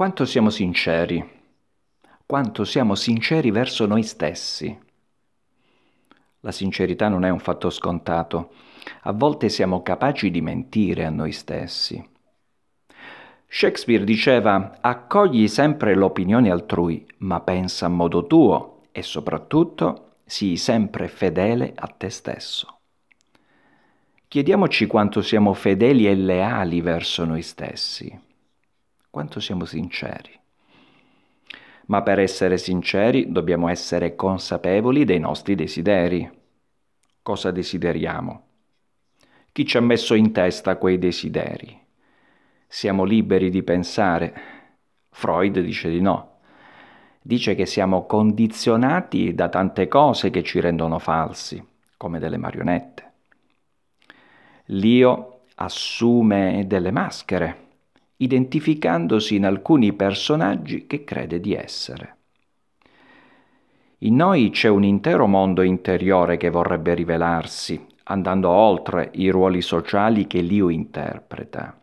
Quanto siamo sinceri? Quanto siamo sinceri verso noi stessi? La sincerità non è un fatto scontato. A volte siamo capaci di mentire a noi stessi. Shakespeare diceva accogli sempre l'opinione altrui, ma pensa a modo tuo e soprattutto sii sempre fedele a te stesso. Chiediamoci quanto siamo fedeli e leali verso noi stessi quanto siamo sinceri. Ma per essere sinceri dobbiamo essere consapevoli dei nostri desideri. Cosa desideriamo? Chi ci ha messo in testa quei desideri? Siamo liberi di pensare. Freud dice di no. Dice che siamo condizionati da tante cose che ci rendono falsi, come delle marionette. L'io assume delle maschere identificandosi in alcuni personaggi che crede di essere. In noi c'è un intero mondo interiore che vorrebbe rivelarsi, andando oltre i ruoli sociali che l'io interpreta.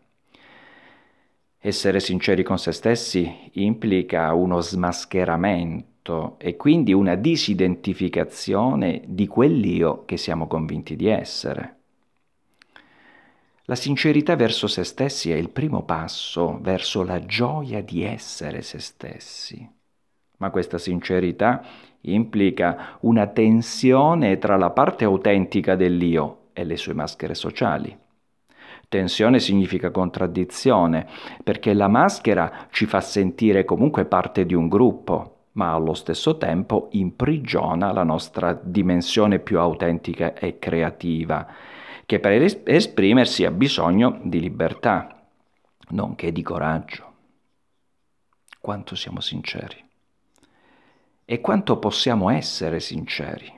Essere sinceri con se stessi implica uno smascheramento e quindi una disidentificazione di quell'io che siamo convinti di essere. La sincerità verso se stessi è il primo passo verso la gioia di essere se stessi. Ma questa sincerità implica una tensione tra la parte autentica dell'io e le sue maschere sociali. Tensione significa contraddizione, perché la maschera ci fa sentire comunque parte di un gruppo, ma allo stesso tempo imprigiona la nostra dimensione più autentica e creativa che per esprimersi ha bisogno di libertà, nonché di coraggio. Quanto siamo sinceri e quanto possiamo essere sinceri.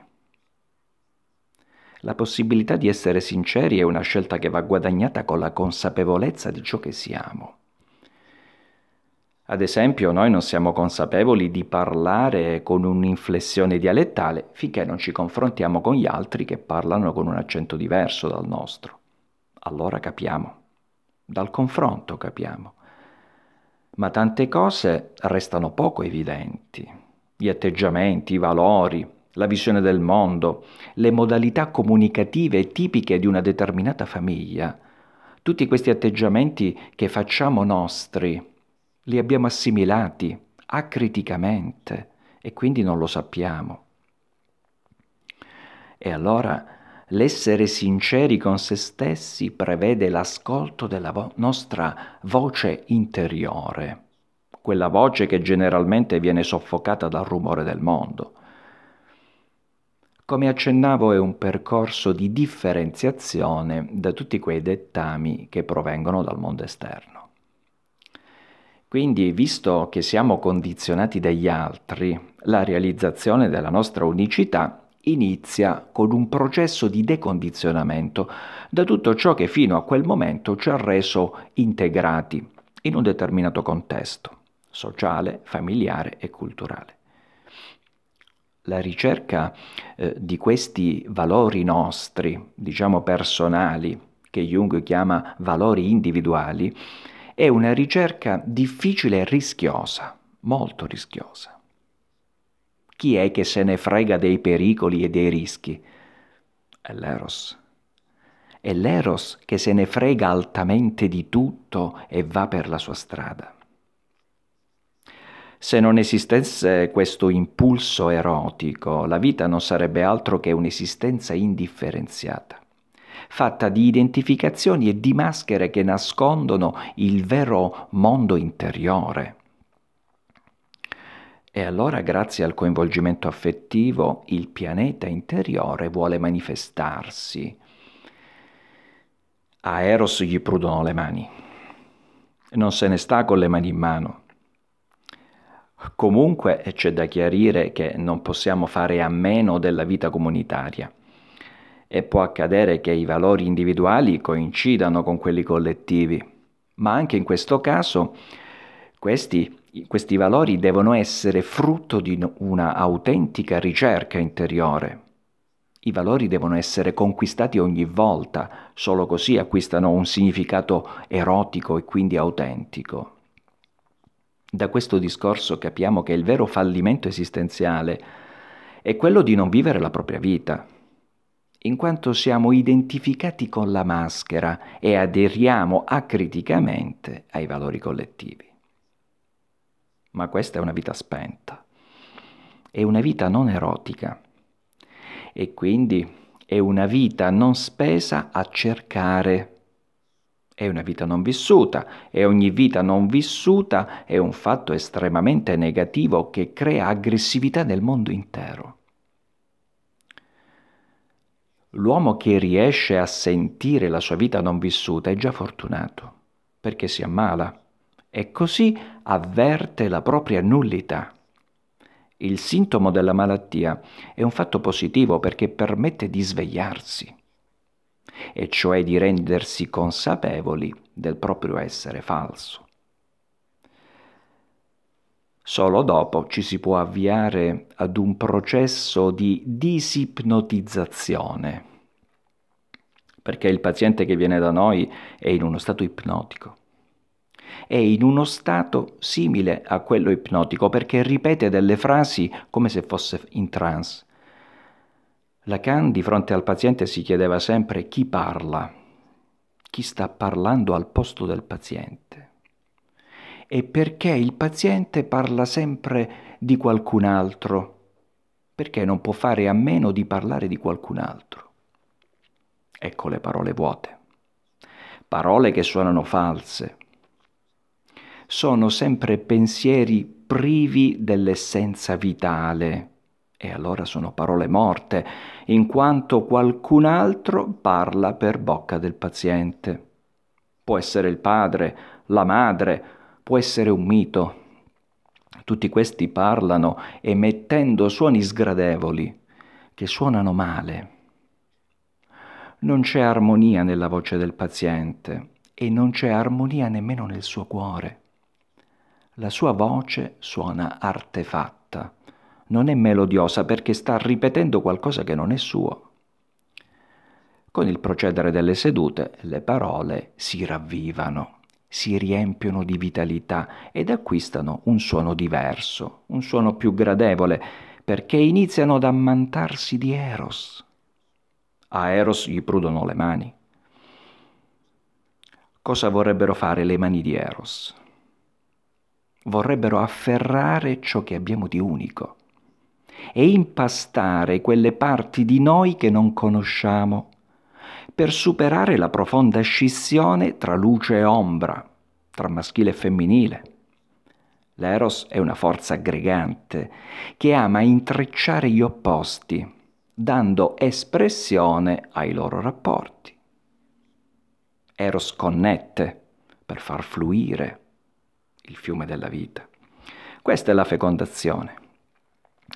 La possibilità di essere sinceri è una scelta che va guadagnata con la consapevolezza di ciò che siamo ad esempio, noi non siamo consapevoli di parlare con un'inflessione dialettale finché non ci confrontiamo con gli altri che parlano con un accento diverso dal nostro. Allora capiamo. Dal confronto capiamo. Ma tante cose restano poco evidenti. Gli atteggiamenti, i valori, la visione del mondo, le modalità comunicative tipiche di una determinata famiglia, tutti questi atteggiamenti che facciamo nostri li abbiamo assimilati acriticamente e quindi non lo sappiamo. E allora l'essere sinceri con se stessi prevede l'ascolto della vo- nostra voce interiore, quella voce che generalmente viene soffocata dal rumore del mondo. Come accennavo è un percorso di differenziazione da tutti quei dettami che provengono dal mondo esterno. Quindi, visto che siamo condizionati dagli altri, la realizzazione della nostra unicità inizia con un processo di decondizionamento da tutto ciò che fino a quel momento ci ha reso integrati in un determinato contesto sociale, familiare e culturale. La ricerca eh, di questi valori nostri, diciamo personali, che Jung chiama valori individuali, è una ricerca difficile e rischiosa, molto rischiosa. Chi è che se ne frega dei pericoli e dei rischi? È l'Eros. È l'Eros che se ne frega altamente di tutto e va per la sua strada. Se non esistesse questo impulso erotico, la vita non sarebbe altro che un'esistenza indifferenziata fatta di identificazioni e di maschere che nascondono il vero mondo interiore. E allora, grazie al coinvolgimento affettivo, il pianeta interiore vuole manifestarsi. A Eros gli prudono le mani. Non se ne sta con le mani in mano. Comunque c'è da chiarire che non possiamo fare a meno della vita comunitaria e può accadere che i valori individuali coincidano con quelli collettivi, ma anche in questo caso questi, questi valori devono essere frutto di una autentica ricerca interiore. I valori devono essere conquistati ogni volta, solo così acquistano un significato erotico e quindi autentico. Da questo discorso capiamo che il vero fallimento esistenziale è quello di non vivere la propria vita, in quanto siamo identificati con la maschera e aderiamo acriticamente ai valori collettivi. Ma questa è una vita spenta, è una vita non erotica e quindi è una vita non spesa a cercare. È una vita non vissuta e ogni vita non vissuta è un fatto estremamente negativo che crea aggressività nel mondo intero. L'uomo che riesce a sentire la sua vita non vissuta è già fortunato, perché si ammala e così avverte la propria nullità. Il sintomo della malattia è un fatto positivo perché permette di svegliarsi, e cioè di rendersi consapevoli del proprio essere falso. Solo dopo ci si può avviare ad un processo di disipnotizzazione, perché il paziente che viene da noi è in uno stato ipnotico è in uno stato simile a quello ipnotico perché ripete delle frasi come se fosse in trance. Lacan di fronte al paziente si chiedeva sempre chi parla, chi sta parlando al posto del paziente e perché il paziente parla sempre di qualcun altro, perché non può fare a meno di parlare di qualcun altro. Ecco le parole vuote, parole che suonano false. Sono sempre pensieri privi dell'essenza vitale. E allora sono parole morte, in quanto qualcun altro parla per bocca del paziente. Può essere il padre, la madre, può essere un mito. Tutti questi parlano emettendo suoni sgradevoli, che suonano male. Non c'è armonia nella voce del paziente e non c'è armonia nemmeno nel suo cuore. La sua voce suona artefatta, non è melodiosa perché sta ripetendo qualcosa che non è suo. Con il procedere delle sedute le parole si ravvivano si riempiono di vitalità ed acquistano un suono diverso, un suono più gradevole, perché iniziano ad ammantarsi di Eros. A Eros gli prudono le mani. Cosa vorrebbero fare le mani di Eros? Vorrebbero afferrare ciò che abbiamo di unico e impastare quelle parti di noi che non conosciamo per superare la profonda scissione tra luce e ombra, tra maschile e femminile. L'eros è una forza aggregante che ama intrecciare gli opposti, dando espressione ai loro rapporti. Eros connette per far fluire il fiume della vita. Questa è la fecondazione,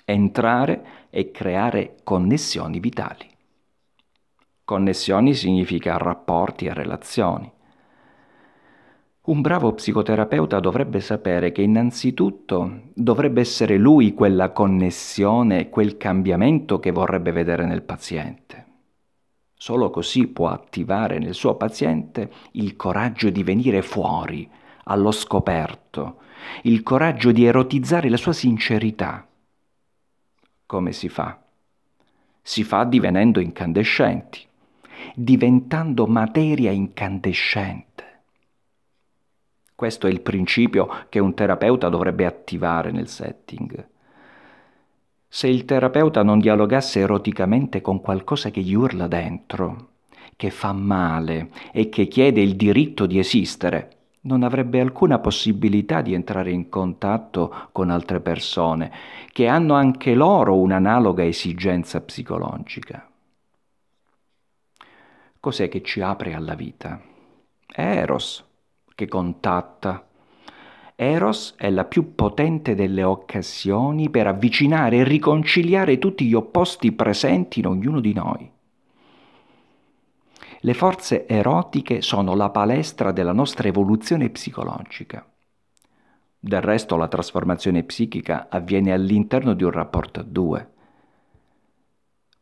entrare e creare connessioni vitali. Connessioni significa rapporti e relazioni. Un bravo psicoterapeuta dovrebbe sapere che innanzitutto dovrebbe essere lui quella connessione, quel cambiamento che vorrebbe vedere nel paziente. Solo così può attivare nel suo paziente il coraggio di venire fuori, allo scoperto, il coraggio di erotizzare la sua sincerità. Come si fa? Si fa divenendo incandescenti diventando materia incandescente. Questo è il principio che un terapeuta dovrebbe attivare nel setting. Se il terapeuta non dialogasse eroticamente con qualcosa che gli urla dentro, che fa male e che chiede il diritto di esistere, non avrebbe alcuna possibilità di entrare in contatto con altre persone che hanno anche loro un'analoga esigenza psicologica. Cos'è che ci apre alla vita? È Eros che contatta. Eros è la più potente delle occasioni per avvicinare e riconciliare tutti gli opposti presenti in ognuno di noi. Le forze erotiche sono la palestra della nostra evoluzione psicologica. Del resto la trasformazione psichica avviene all'interno di un rapporto a due.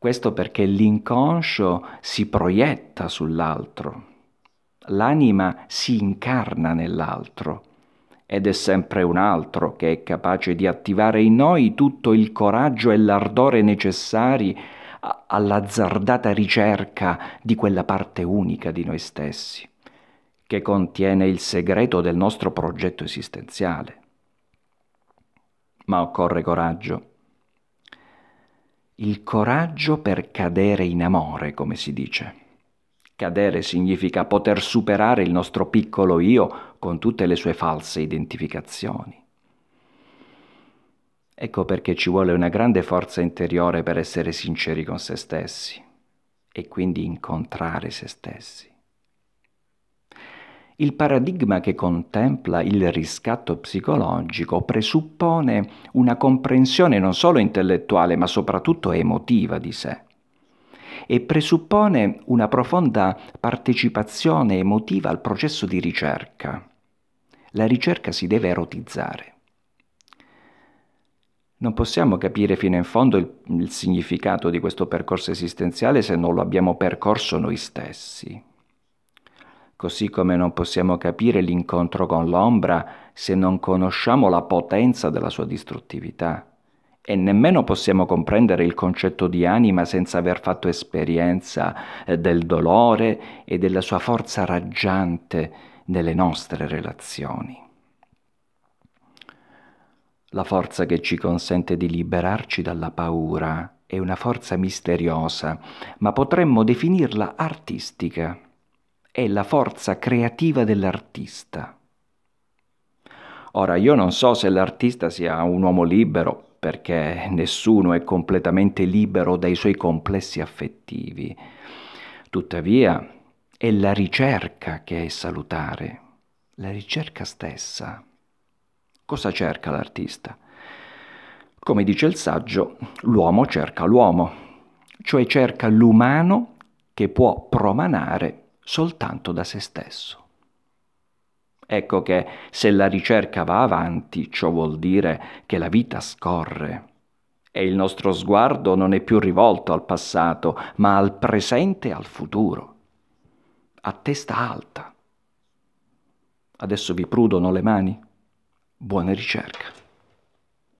Questo perché l'inconscio si proietta sull'altro, l'anima si incarna nell'altro ed è sempre un altro che è capace di attivare in noi tutto il coraggio e l'ardore necessari all'azzardata ricerca di quella parte unica di noi stessi, che contiene il segreto del nostro progetto esistenziale. Ma occorre coraggio il coraggio per cadere in amore, come si dice. Cadere significa poter superare il nostro piccolo io con tutte le sue false identificazioni. Ecco perché ci vuole una grande forza interiore per essere sinceri con se stessi e quindi incontrare se stessi. Il paradigma che contempla il riscatto psicologico presuppone una comprensione non solo intellettuale ma soprattutto emotiva di sé e presuppone una profonda partecipazione emotiva al processo di ricerca. La ricerca si deve erotizzare. Non possiamo capire fino in fondo il, il significato di questo percorso esistenziale se non lo abbiamo percorso noi stessi, così come non possiamo capire l'incontro con l'ombra se non conosciamo la potenza della sua distruttività. E nemmeno possiamo comprendere il concetto di anima senza aver fatto esperienza eh, del dolore e della sua forza raggiante nelle nostre relazioni. La forza che ci consente di liberarci dalla paura è una forza misteriosa, ma potremmo definirla artistica è la forza creativa dell'artista. Ora, io non so se l'artista sia un uomo libero, perché nessuno è completamente libero dai suoi complessi affettivi. Tuttavia, è la ricerca che è salutare, la ricerca stessa. Cosa cerca l'artista? Come dice il saggio, l'uomo cerca l'uomo, cioè cerca l'umano che può promanare soltanto da se stesso. Ecco che se la ricerca va avanti, ciò vuol dire che la vita scorre e il nostro sguardo non è più rivolto al passato, ma al presente e al futuro, a testa alta. Adesso vi prudono le mani. Buona ricerca.